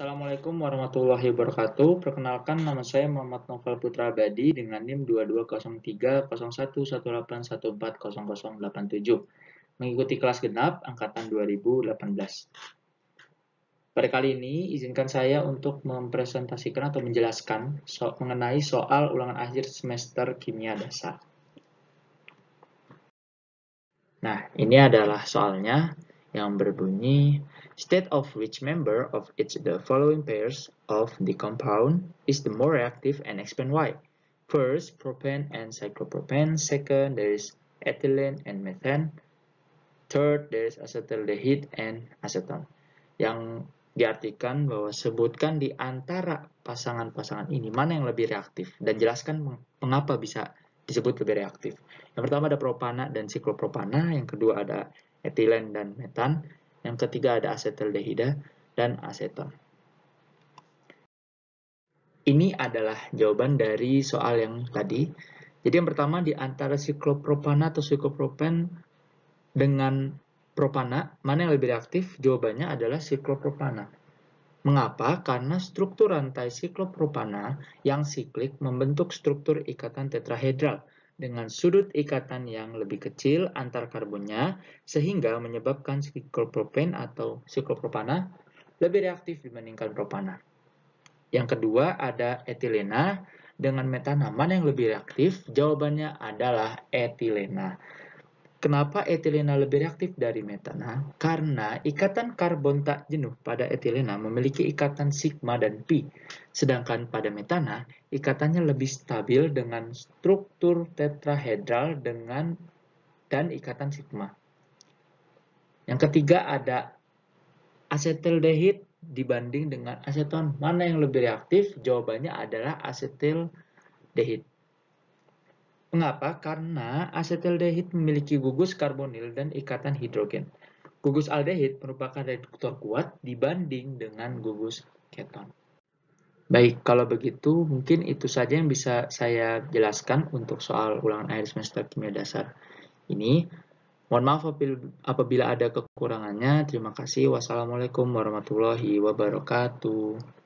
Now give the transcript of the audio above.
Assalamualaikum warahmatullahi wabarakatuh. Perkenalkan nama saya Muhammad Novel Putra Abadi dengan NIM 22030118140087. Mengikuti kelas genap angkatan 2018. Pada kali ini izinkan saya untuk mempresentasikan atau menjelaskan so mengenai soal ulangan akhir semester kimia dasar. Nah, ini adalah soalnya yang berbunyi state of which member of each the following pairs of the compound is the more reactive and explain why. First, propane and cyclopropane. Second, there is ethylene and methane. Third, there is acetaldehyde and acetone. Yang diartikan bahwa sebutkan di antara pasangan-pasangan ini mana yang lebih reaktif dan jelaskan mengapa bisa disebut lebih reaktif. Yang pertama ada propana dan siklopropana, yang kedua ada etilen dan metan. Yang ketiga ada asetaldehida dan aseton. Ini adalah jawaban dari soal yang tadi. Jadi yang pertama di antara siklopropana atau siklopropen dengan propana, mana yang lebih reaktif? Jawabannya adalah siklopropana. Mengapa? Karena struktur rantai siklopropana yang siklik membentuk struktur ikatan tetrahedral dengan sudut ikatan yang lebih kecil antar karbonnya sehingga menyebabkan siklopropen atau siklopropana lebih reaktif dibandingkan propana. Yang kedua ada etilena dengan metanaman yang lebih reaktif, jawabannya adalah etilena. Kenapa etilena lebih reaktif dari metana? Karena ikatan karbon tak jenuh pada etilena memiliki ikatan sigma dan pi, sedangkan pada metana ikatannya lebih stabil dengan struktur tetrahedral dengan dan ikatan sigma. Yang ketiga ada asetildehid dibanding dengan aseton. Mana yang lebih reaktif? Jawabannya adalah asetildehid. Mengapa? Karena asetildehid memiliki gugus karbonil dan ikatan hidrogen. Gugus aldehid merupakan reduktor kuat dibanding dengan gugus keton. Baik, kalau begitu mungkin itu saja yang bisa saya jelaskan untuk soal ulangan akhir semester kimia dasar ini. Mohon maaf apabila ada kekurangannya. Terima kasih. Wassalamualaikum warahmatullahi wabarakatuh.